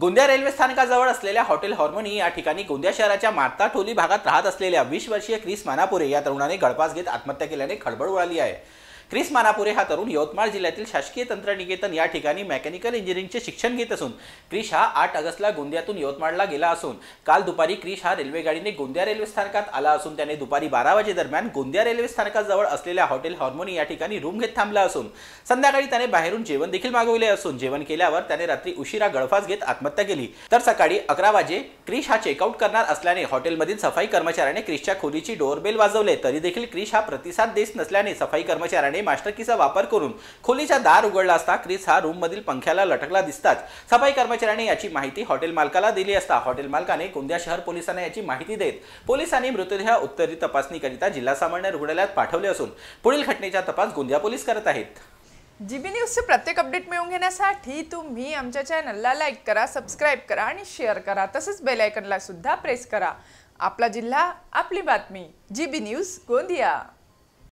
Gondia railway स्थानकाजवळ असलेल्या hotel हॉर्मोनी या ठिकाणी गोंदिया शहराच्या मार्ता टोली भागात राहत असलेल्या वीस वर्षीय क्रिस मानापुरे या तरुणाने गळपास घेत आत्महत्या केल्याने खळबळ उडाली आहे क्रिस मानापुरे हा तरुण यवतमाळ जिल्ह्यातील शासकीय तंत्रनिकेतन या ठिकाणी मेकॅनिकल इंजिनिअरिंगचे शिक्षण घेत असून क्रिश हा आठ ऑगस्टला गोंदियातून यवतमाळला गेला असून काल दुपारी क्रिश हा रेल्वेगाडीने गोंदिया रेल्वे स्थानकात आला असून त्याने दुपारी बारा वाजे दरम्यान गोंदिया रेल्वे स्थानकाजवळ असलेल्या हॉटेल हॉर्मोनी या ठिकाणी रूम घेत थांबला असून संध्याकाळी त्याने बाहेरून जेवण देखील मागवले असून जेवण केल्यावर त्याने रात्री उशिरा गळफास घेत आत्महत्या केली तर सकाळी अकरा वाजे क्रिश हा चेकआउट करणार असल्याने हॉटेलमधील सफाई कर्मचाऱ्याने क्रिशच्या खोलीची डोअरबेल वाजवले तरी देखील क्रिश हा प्रतिसाद देत नसल्याने सफाई कर्मचाऱ्याने त्याने मास्टरकीचा वापर करून खोलीचा दार उघडला असता क्रिस हा रूम मधील पंख्याला लटकला दिसताच सफाई कर्मचाऱ्याने याची माहिती हॉटेल मालकाला दिली असता हॉटेल मालकाने गोंदिया शहर पोलिसांना याची माहिती देत पोलिसांनी मृतदेह उत्तरी तपासणीकरिता जिल्हा सामान्य रुग्णालयात पाठवले असून पुढील घटनेचा तपास गोंदिया पोलीस करत आहेत जीबी न्यूजचे प्रत्येक अपडेट मिळवून घेण्यासाठी तुम्ही आमच्या चॅनलला लाईक करा सबस्क्राईब करा आणि शेअर करा तसंच बेलायकनला सुद्धा प्रेस करा आपला जिल्हा आपली बातमी जीबी न्यूज गोंदिया